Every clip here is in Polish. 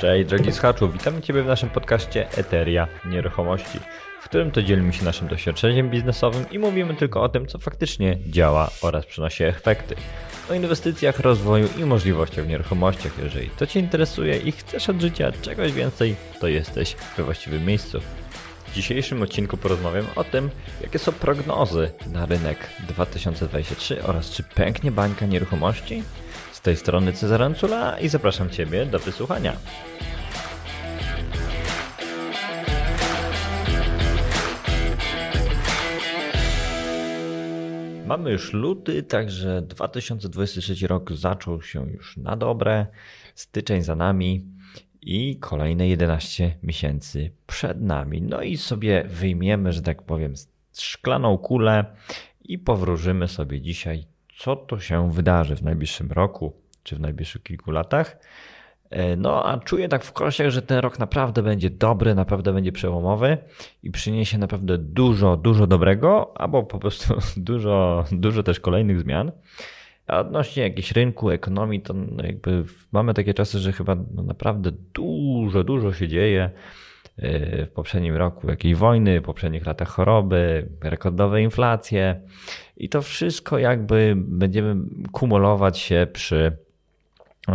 Cześć drogi słuchaczu, witamy Ciebie w naszym podcaście Eteria Nieruchomości, w którym to dzielimy się naszym doświadczeniem biznesowym i mówimy tylko o tym, co faktycznie działa oraz przynosi efekty. O inwestycjach, rozwoju i możliwościach w nieruchomościach. Jeżeli to Cię interesuje i chcesz od życia czegoś więcej, to jesteś we właściwym miejscu. W dzisiejszym odcinku porozmawiam o tym, jakie są prognozy na rynek 2023 oraz czy pęknie bańka nieruchomości z tej strony Cezar Ancula i zapraszam Ciebie do wysłuchania. Mamy już luty, także 2023 rok zaczął się już na dobre. Styczeń za nami i kolejne 11 miesięcy przed nami. No i sobie wyjmiemy, że tak powiem, szklaną kulę i powróżymy sobie dzisiaj co to się wydarzy w najbliższym roku czy w najbliższych kilku latach. E, no, a czuję tak w kościach, że ten rok naprawdę będzie dobry, naprawdę będzie przełomowy i przyniesie naprawdę dużo, dużo dobrego, albo po prostu dużo, dużo też kolejnych zmian. A odnośnie jakiegoś rynku, ekonomii, to no jakby mamy takie czasy, że chyba no naprawdę dużo, dużo się dzieje w poprzednim roku jakiejś wojny, w poprzednich latach choroby, rekordowe inflacje i to wszystko jakby będziemy kumulować się przy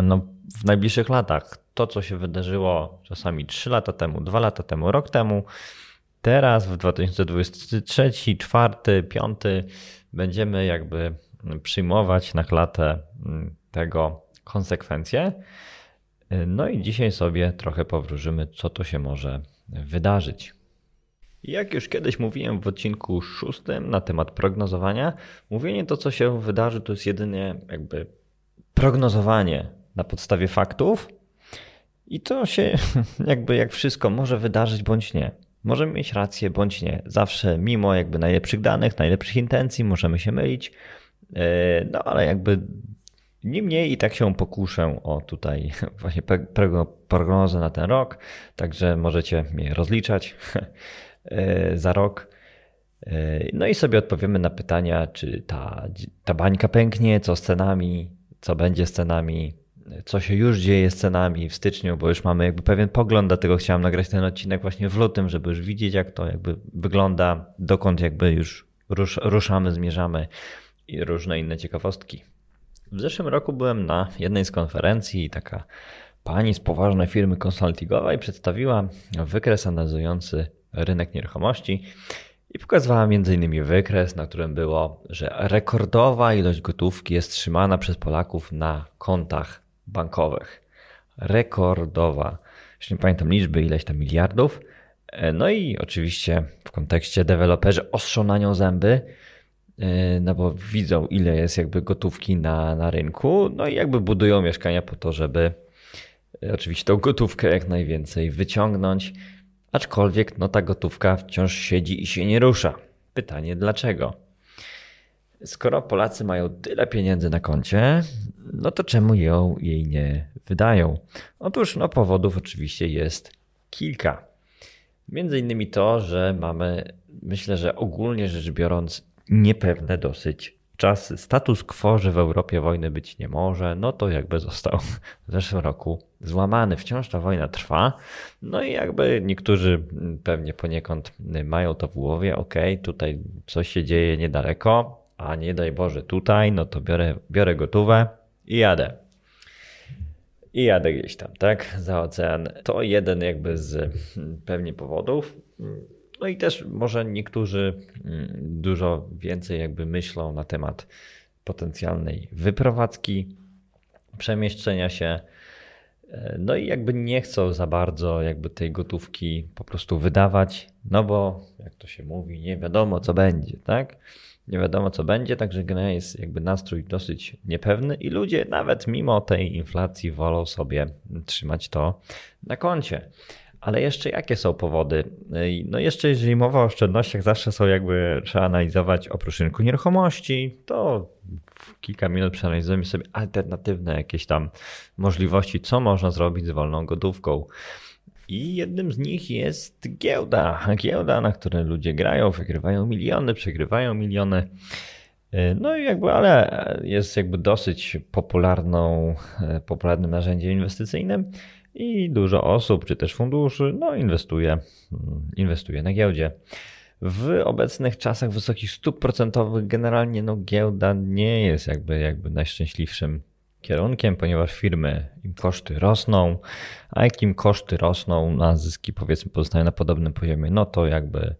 no, w najbliższych latach. To, co się wydarzyło czasami 3 lata temu, 2 lata temu, rok temu, teraz w 2023, 2024, 2025 będziemy jakby przyjmować na klatę mm, tego konsekwencje. No i dzisiaj sobie trochę powróżymy, co to się może wydarzyć. Jak już kiedyś mówiłem w odcinku szóstym na temat prognozowania, mówienie to, co się wydarzy, to jest jedynie jakby prognozowanie na podstawie faktów i to się jakby jak wszystko może wydarzyć bądź nie. Możemy mieć rację bądź nie. Zawsze mimo jakby najlepszych danych, najlepszych intencji możemy się mylić, e, no ale jakby Niemniej i tak się pokuszę o tutaj właśnie prognozę na ten rok, także możecie mnie rozliczać e, za rok. E, no i sobie odpowiemy na pytania, czy ta, ta bańka pęknie, co z cenami, co będzie z cenami, co się już dzieje z cenami w styczniu, bo już mamy jakby pewien pogląd, dlatego chciałem nagrać ten odcinek właśnie w lutym, żeby już widzieć, jak to jakby wygląda, dokąd jakby już rusz, ruszamy, zmierzamy i różne inne ciekawostki. W zeszłym roku byłem na jednej z konferencji i taka pani z poważnej firmy konsultingowej przedstawiła wykres analizujący rynek nieruchomości i pokazywała m.in. wykres, na którym było, że rekordowa ilość gotówki jest trzymana przez Polaków na kontach bankowych. Rekordowa. Już nie pamiętam liczby, ileś tam miliardów. No i oczywiście w kontekście deweloperzy ostrzą na nią zęby, E, no bo widzą, ile jest jakby gotówki na, na rynku, no i jakby budują mieszkania po to, żeby e, oczywiście tą gotówkę jak najwięcej wyciągnąć, aczkolwiek no ta gotówka wciąż siedzi i się nie rusza. Pytanie dlaczego? Skoro Polacy mają tyle pieniędzy na koncie, no to czemu ją jej nie wydają? Otóż no powodów oczywiście jest kilka. Między innymi to, że mamy, myślę, że ogólnie rzecz biorąc, niepewne dosyć czas status quo, że w Europie wojny być nie może, no to jakby został w zeszłym roku złamany. Wciąż ta wojna trwa, no i jakby niektórzy pewnie poniekąd mają to w głowie, ok, tutaj coś się dzieje niedaleko, a nie daj Boże tutaj, no to biorę, biorę gotówę i jadę. I jadę gdzieś tam, tak, za ocean. To jeden jakby z pewnie powodów. No i też może niektórzy mm, dużo więcej jakby myślą na temat potencjalnej wyprowadzki, przemieszczenia się. E, no i jakby nie chcą za bardzo jakby tej gotówki po prostu wydawać, no bo jak to się mówi, nie wiadomo co będzie, tak? Nie wiadomo co będzie, także jest jakby nastrój dosyć niepewny i ludzie nawet mimo tej inflacji wolą sobie trzymać to na koncie. Ale jeszcze jakie są powody? Y, no jeszcze jeżeli mowa o oszczędnościach, zawsze są jakby trzeba analizować oprócz rynku nieruchomości, to w kilka minut przeanalizujemy sobie alternatywne jakieś tam możliwości, co można zrobić z wolną gotówką. I jednym z nich jest giełda. Giełda, na której ludzie grają, wygrywają miliony, przegrywają miliony. Y, no i jakby, ale jest jakby dosyć popularną, y, popularnym narzędziem inwestycyjnym i dużo osób, czy też funduszy, no inwestuje, inwestuje na giełdzie. W obecnych czasach wysokich stóp procentowych generalnie no, giełda nie jest jakby, jakby najszczęśliwszym kierunkiem, ponieważ firmy, im koszty rosną, a jak im koszty rosną, a zyski powiedzmy pozostają na podobnym poziomie, no to jakby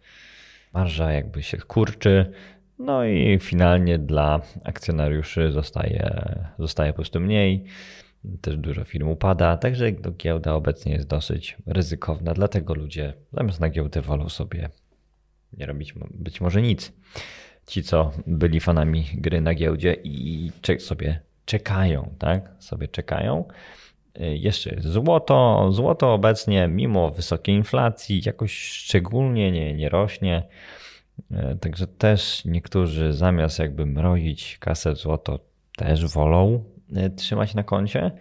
marża jakby się kurczy, no i finalnie dla akcjonariuszy zostaje, zostaje po prostu mniej. Też dużo firm upada, także giełda obecnie jest dosyć ryzykowna, dlatego ludzie zamiast na giełdę wolą sobie nie robić być może nic. Ci, co byli fanami gry na giełdzie i sobie czekają, tak? Sobie czekają. Y, jeszcze złoto. Złoto obecnie, mimo wysokiej inflacji, jakoś szczególnie nie, nie rośnie. Y, także też niektórzy zamiast jakby mrozić kasę w złoto, też wolą E, trzymać na koncie.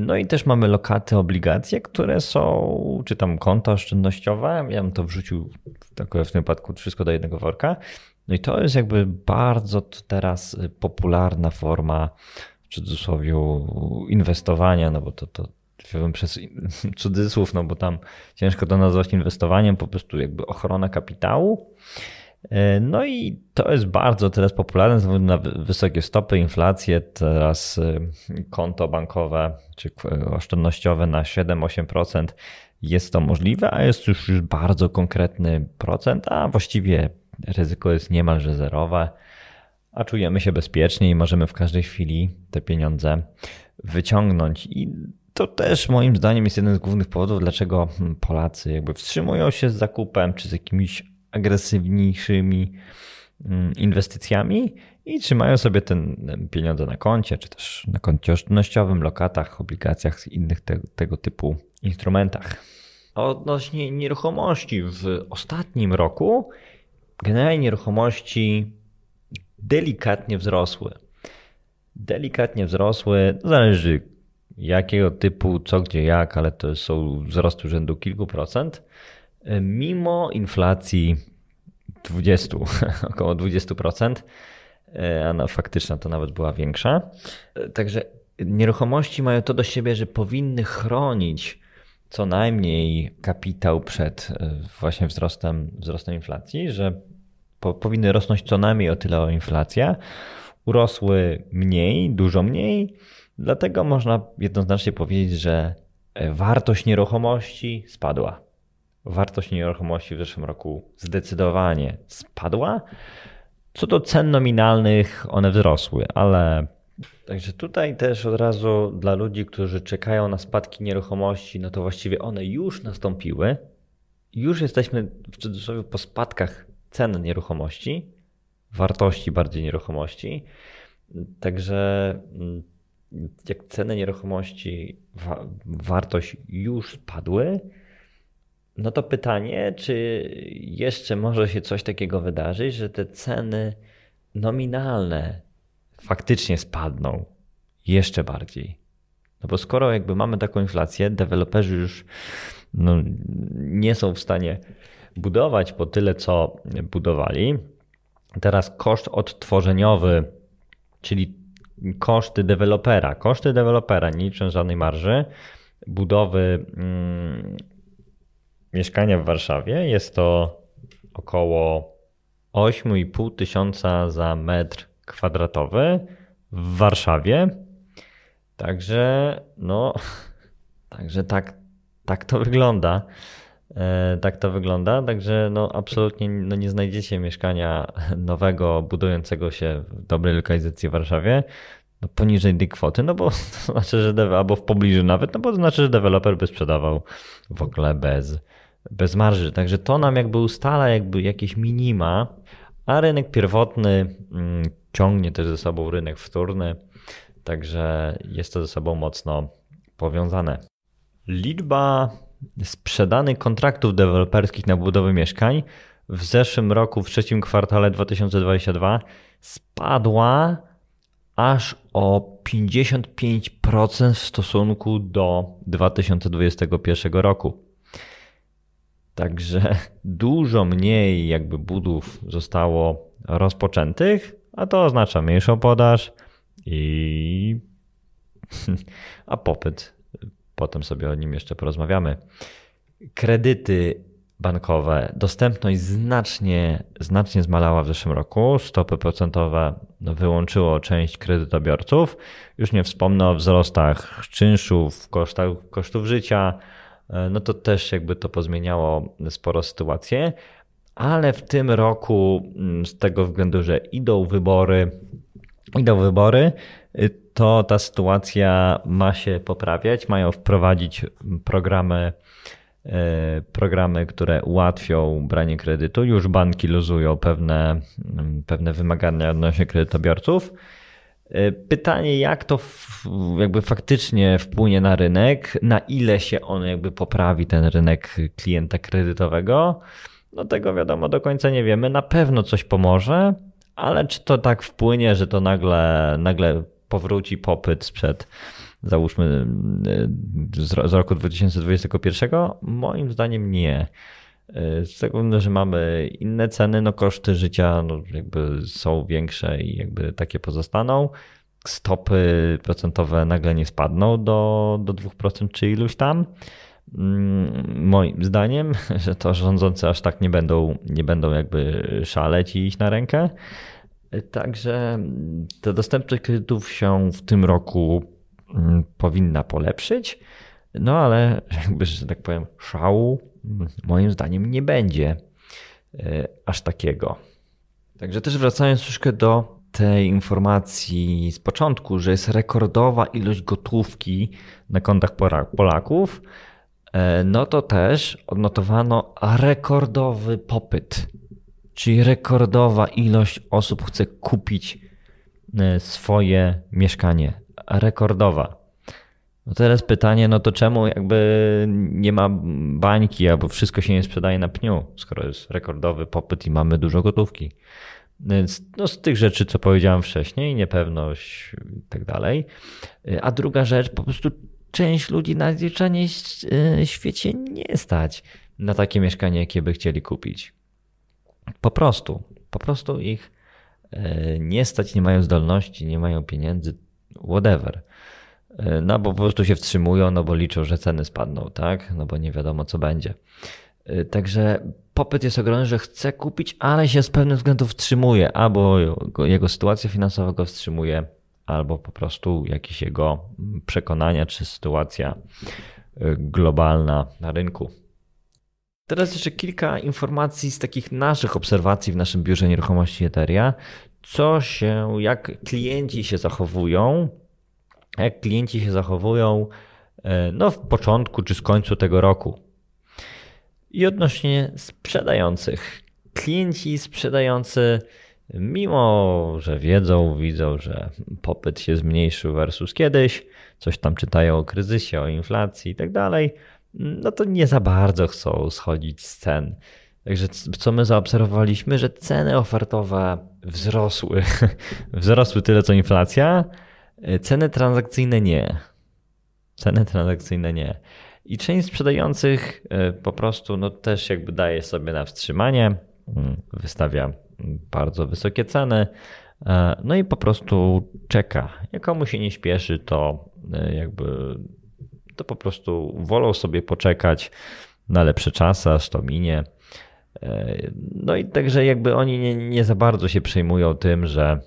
No i też mamy lokaty, obligacje, które są, czy tam konta oszczędnościowe. Ja bym to wrzucił w, tak w tym wypadku wszystko do jednego worka. No i to jest jakby bardzo teraz popularna forma w cudzysłowie inwestowania, no bo to, to przez cudzysłów, no bo tam ciężko to nazwać inwestowaniem, po prostu jakby ochrona kapitału. E, no i to jest bardzo teraz popularne ze względu na wysokie stopy, inflację, teraz y, konto bankowe czy oszczędnościowe na 7-8% jest to możliwe, a jest już bardzo konkretny procent, a właściwie ryzyko jest niemalże zerowe, a czujemy się bezpiecznie i możemy w każdej chwili te pieniądze wyciągnąć. I to też moim zdaniem jest jeden z głównych powodów, dlaczego hmm, Polacy jakby wstrzymują się z zakupem czy z jakimiś agresywniejszymi mm, inwestycjami i trzymają sobie ten pieniądze na koncie, czy też na koncie oszczędnościowym, lokatach, obligacjach, innych te, tego typu instrumentach. odnośnie nieruchomości w ostatnim roku, generalnie nieruchomości delikatnie wzrosły. Delikatnie wzrosły, no zależy jakiego typu, co, gdzie, jak, ale to są wzrosty rzędu kilku procent. E, mimo inflacji 20, około 20%, e, a no, faktyczna to nawet była większa. E, także nieruchomości mają to do siebie, że powinny chronić co najmniej kapitał przed właśnie wzrostem, wzrostem inflacji, że po, powinny rosnąć co najmniej o tyle o inflacja. Urosły mniej, dużo mniej, dlatego można jednoznacznie powiedzieć, że wartość nieruchomości spadła wartość nieruchomości w zeszłym roku zdecydowanie spadła. Co do cen nominalnych, one wzrosły, ale. Także tutaj też od razu dla ludzi, którzy czekają na spadki nieruchomości, no to właściwie one już nastąpiły. Już jesteśmy w cudzysłowie po spadkach cen nieruchomości, wartości bardziej nieruchomości. Także mm, jak ceny nieruchomości, wa wartość już spadły, no to pytanie, czy jeszcze może się coś takiego wydarzyć, że te ceny nominalne faktycznie spadną jeszcze bardziej? No bo skoro jakby mamy taką inflację, deweloperzy już no, nie są w stanie budować po tyle, co budowali. Teraz koszt odtworzeniowy, czyli koszty dewelopera, koszty dewelopera, nie liczę żadnej marży, budowy mm, mieszkania w Warszawie. Jest to około 8,5 tysiąca za metr kwadratowy w Warszawie. Także no, także tak, tak to wygląda. E, tak to wygląda, także no absolutnie no nie znajdziecie mieszkania nowego, budującego się w dobrej lokalizacji w Warszawie no poniżej tej kwoty, no bo to znaczy, że albo w pobliżu nawet, no bo to znaczy, że deweloper by sprzedawał w ogóle bez, bez marży. Także to nam jakby ustala jakby jakieś minima, a rynek pierwotny mm, ciągnie też ze sobą rynek wtórny, także jest to ze sobą mocno powiązane. Liczba sprzedanych kontraktów deweloperskich na budowę mieszkań w zeszłym roku, w trzecim kwartale 2022 spadła aż o 55% w stosunku do 2021 roku. Także dużo mniej jakby budów zostało rozpoczętych, a to oznacza mniejszą podaż i a popyt. Potem sobie o nim jeszcze porozmawiamy. Kredyty bankowe. Dostępność znacznie, znacznie zmalała w zeszłym roku. Stopy procentowe wyłączyło część kredytobiorców. Już nie wspomnę o wzrostach czynszów, kosztach, kosztów życia, E, no to też jakby to pozmieniało sporo sytuację, ale w tym roku mm, z tego względu, że idą wybory, idą wybory, y, to ta sytuacja ma się poprawiać, mają wprowadzić programy e, programy, które ułatwią branie kredytu. Już banki luzują pewne, mm, pewne wymagania odnośnie kredytobiorców. E, pytanie, jak to jakby faktycznie wpłynie na rynek, na ile się on jakby poprawi ten rynek klienta kredytowego, no tego wiadomo do końca nie wiemy. Na pewno coś pomoże, ale czy to tak wpłynie, że to nagle, nagle powróci popyt sprzed załóżmy e, z roku 2021? Moim zdaniem nie. E, Z tego, że mamy inne ceny, no koszty życia no jakby są większe i jakby takie pozostaną. Stopy procentowe nagle nie spadną do, do 2% czy iluś tam. Mm, moim zdaniem, że to rządzący aż tak nie będą, nie będą jakby szaleć i iść na rękę. E, także ta dostępność kredytów się w tym roku mm, powinna polepszyć. No ale jakby, że tak powiem, szału Mhm. moim zdaniem nie będzie e, aż takiego. Także też wracając troszkę do tej informacji z początku, że jest rekordowa ilość gotówki na kontach Polaków, e, no to też odnotowano rekordowy popyt, czyli rekordowa ilość osób chce kupić e, swoje mieszkanie. Rekordowa. No teraz pytanie, no to czemu jakby nie ma bańki, albo wszystko się nie sprzedaje na pniu, skoro jest rekordowy popyt i mamy dużo gotówki. Więc no z tych rzeczy, co powiedziałem wcześniej, niepewność i tak dalej. A druga rzecz, po prostu część ludzi na zwyczajnie świecie nie stać na takie mieszkanie, jakie by chcieli kupić. Po prostu. Po prostu ich y, nie stać, nie mają zdolności, nie mają pieniędzy, whatever. E, no bo po prostu się wstrzymują, no bo liczą, że ceny spadną, tak? No bo nie wiadomo, co będzie. E, także popyt jest ogromny, że chce kupić, ale się z pewnych względów wstrzymuje, albo jego sytuacja finansowa go wstrzymuje, albo po prostu jakieś jego mm, przekonania czy sytuacja e, globalna na rynku. Teraz jeszcze kilka informacji z takich naszych obserwacji w naszym biurze nieruchomości Eteria. Co się, jak klienci się zachowują jak klienci się zachowują e, no, w początku czy z końcu tego roku. I odnośnie sprzedających. Klienci sprzedający, mimo że wiedzą, widzą, że popyt się zmniejszył versus kiedyś, coś tam czytają o kryzysie, o inflacji i tak dalej, no to nie za bardzo chcą schodzić z cen. Także co my zaobserwowaliśmy, że ceny ofertowe wzrosły. wzrosły tyle co inflacja, E, ceny transakcyjne nie. Ceny transakcyjne nie. I część sprzedających e, po prostu no, też jakby daje sobie na wstrzymanie, mm, wystawia mm, bardzo wysokie ceny, e, no i po prostu czeka. Jak komu się nie śpieszy, to jakby to po prostu wolą sobie poczekać na lepsze czasy, aż to minie. No i także jakby oni nie, nie za bardzo się przejmują tym, że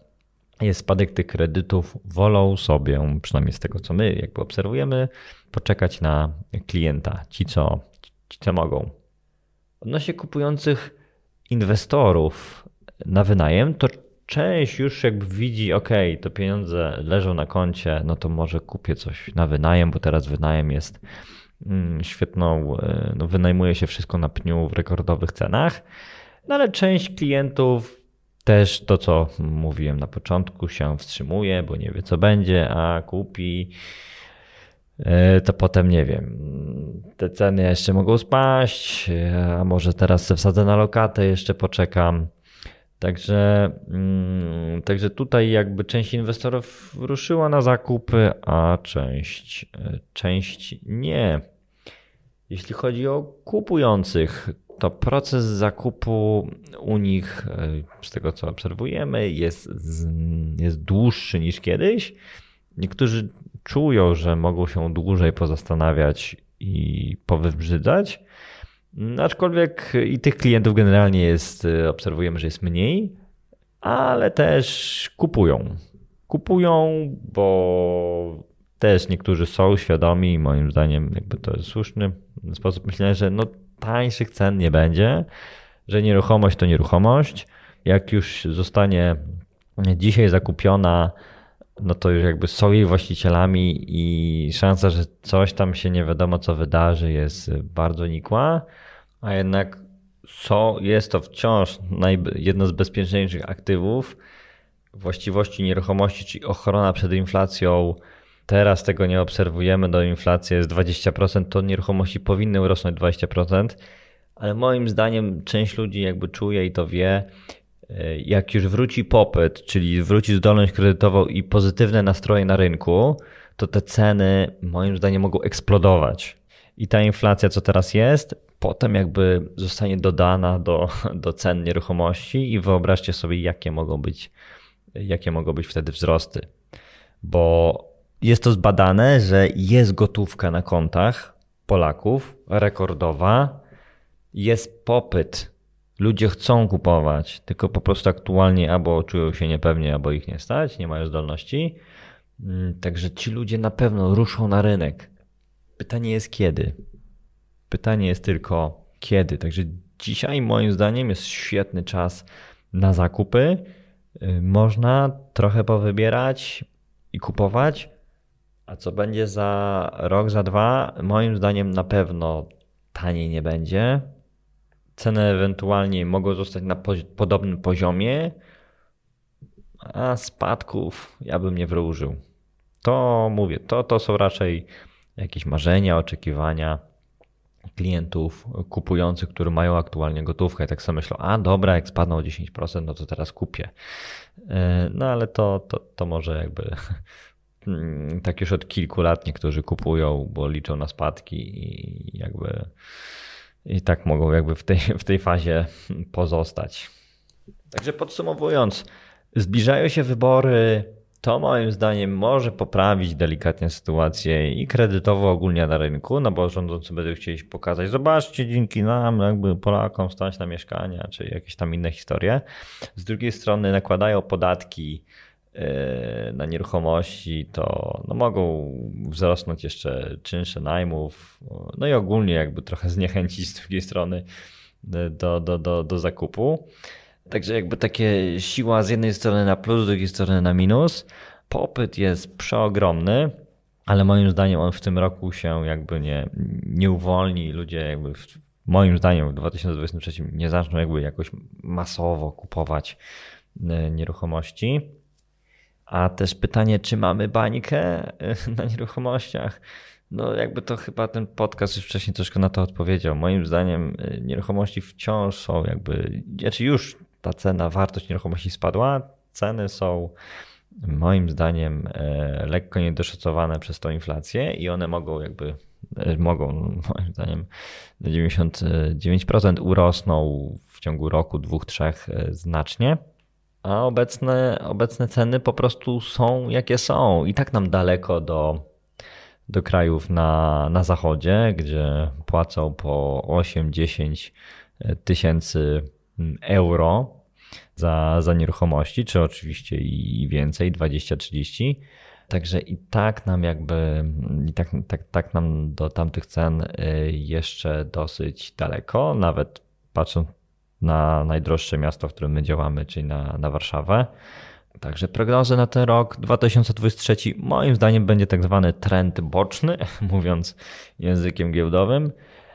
jest spadek tych kredytów, wolą sobie, przynajmniej z tego co my jakby obserwujemy, poczekać na klienta, ci co, ci co mogą. Odnośnie kupujących inwestorów na wynajem, to część już jakby widzi, ok, to pieniądze leżą na koncie, no to może kupię coś na wynajem, bo teraz wynajem jest mm, świetną, e, no wynajmuje się wszystko na pniu w rekordowych cenach, no ale część klientów też to, co mówiłem na początku, się wstrzymuje, bo nie wie, co będzie, a kupi e, to potem nie wiem. Te ceny jeszcze mogą spaść, e, a może teraz wsadzę na lokatę, jeszcze poczekam. Także, mm, także tutaj jakby część inwestorów ruszyła na zakupy, a część, e, część nie. Jeśli chodzi o kupujących, to proces zakupu u nich, e, z tego co obserwujemy, jest, jest dłuższy niż kiedyś. Niektórzy czują, że mogą się dłużej pozastanawiać i powybrzydzać. No, aczkolwiek i tych klientów generalnie jest, e, obserwujemy, że jest mniej, ale też kupują. Kupują, bo też niektórzy są świadomi, moim zdaniem, jakby to jest słuszny sposób myślenia, że no tańszych cen nie będzie, że nieruchomość to nieruchomość. Jak już zostanie dzisiaj zakupiona, no to już jakby są jej właścicielami i szansa, że coś tam się nie wiadomo co wydarzy jest bardzo nikła, a jednak co jest to wciąż jedno z bezpieczniejszych aktywów właściwości nieruchomości, czyli ochrona przed inflacją, Teraz tego nie obserwujemy, do no inflacji jest 20%, to nieruchomości powinny rosnąć 20%, ale moim zdaniem część ludzi jakby czuje i to wie, y, jak już wróci popyt, czyli wróci zdolność kredytową i pozytywne nastroje na rynku, to te ceny moim zdaniem mogą eksplodować. I ta inflacja, co teraz jest, potem jakby zostanie dodana do, do cen nieruchomości i wyobraźcie sobie, jakie mogą być, jakie mogą być wtedy wzrosty. Bo jest to zbadane, że jest gotówka na kontach Polaków, rekordowa, jest popyt. Ludzie chcą kupować, tylko po prostu aktualnie albo czują się niepewnie, albo ich nie stać, nie mają zdolności. Mm, także ci ludzie na pewno ruszą na rynek. Pytanie jest kiedy. Pytanie jest tylko kiedy. Także dzisiaj, moim zdaniem, jest świetny czas na zakupy. Y, można trochę powybierać i kupować. A co będzie za rok, za dwa? Moim zdaniem na pewno taniej nie będzie. Ceny ewentualnie mogą zostać na podobnym poziomie, a spadków ja bym nie wróżył. To mówię, to, to są raczej jakieś marzenia, oczekiwania klientów kupujących, którzy mają aktualnie gotówkę i tak sobie myślą, a dobra, jak spadną o 10%, no to teraz kupię. E, no ale to, to, to może jakby Mm, tak już od kilku lat niektórzy kupują, bo liczą na spadki i jakby i tak mogą jakby w tej, w tej fazie pozostać. Także podsumowując, zbliżają się wybory. To moim zdaniem może poprawić delikatnie sytuację i kredytowo ogólnie na rynku, no bo rządzący będą chcieli pokazać, zobaczcie, dzięki nam, jakby Polakom stać na mieszkania, czy jakieś tam inne historie. Z drugiej strony nakładają podatki E, na nieruchomości, to no mogą wzrosnąć jeszcze czynsze najmów, no i ogólnie jakby trochę zniechęcić z drugiej strony e, do, do, do, do zakupu. Także jakby takie siła z jednej strony na plus, z drugiej strony na minus. Popyt jest przeogromny, ale moim zdaniem on w tym roku się jakby nie, nie uwolni. Ludzie jakby w, moim zdaniem w 2023 nie zaczną jakby jakoś masowo kupować e, nieruchomości. A też pytanie, czy mamy bańkę y, na nieruchomościach? No, jakby to chyba ten podcast już wcześniej troszkę na to odpowiedział. Moim zdaniem y, nieruchomości wciąż są jakby, znaczy już ta cena, wartość nieruchomości spadła, ceny są moim zdaniem e, lekko niedoszacowane przez tą inflację i one mogą jakby e, mogą moim zdaniem 99% e, urosną w ciągu roku, dwóch, trzech znacznie a obecne, obecne ceny po prostu są jakie są. I tak nam daleko do, do krajów na, na zachodzie, gdzie płacą po 8-10 tysięcy euro za, za nieruchomości, czy oczywiście i więcej, 20-30. Także i tak nam jakby, i tak, tak, tak nam do tamtych cen y, jeszcze dosyć daleko, nawet patrząc na najdroższe miasto, w którym my działamy, czyli na, na Warszawę. Także prognozy na ten rok 2023 moim zdaniem będzie tak zwany trend boczny, mówiąc językiem giełdowym.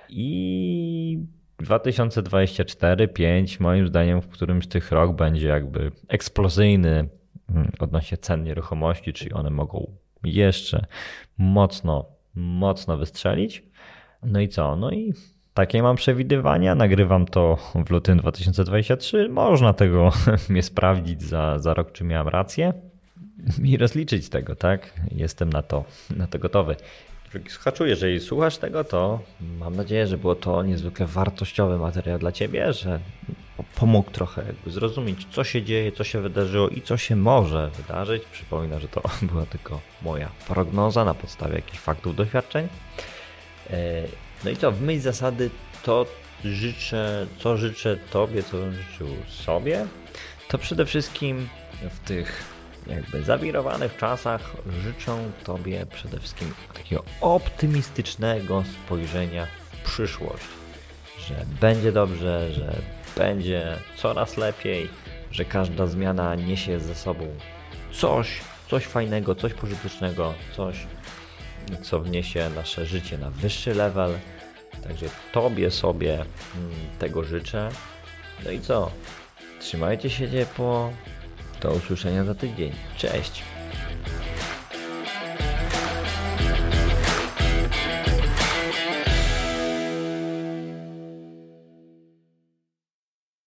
I 2024-5 moim zdaniem w którymś z tych rok będzie jakby eksplozyjny mm, odnośnie cen nieruchomości, czyli one mogą jeszcze mocno, mocno wystrzelić. No i co? No i takie mam przewidywania, nagrywam to w lutym 2023. Można tego mnie sprawdzić za, za rok, czy miałem rację i rozliczyć tego, tak? Jestem na to, na to gotowy. Drugi słuchaczu, jeżeli słuchasz tego, to mam nadzieję, że było to niezwykle wartościowy materiał dla Ciebie, że pomógł trochę zrozumieć, co się dzieje, co się wydarzyło i co się może wydarzyć. Przypominam, że to była tylko moja prognoza na podstawie jakichś faktów, doświadczeń. E, no i to w myśl zasady to życzę, co życzę Tobie, co bym życzył sobie, to przede wszystkim w tych jakby zawirowanych czasach życzę Tobie przede wszystkim takiego optymistycznego spojrzenia w przyszłość, że będzie dobrze, że będzie coraz lepiej, że każda zmiana niesie ze sobą coś, coś fajnego, coś pożytecznego, coś co wniesie nasze życie na wyższy level. Także Tobie sobie mm, tego życzę. No i co? Trzymajcie się ciepło. Do usłyszenia za tydzień. Cześć!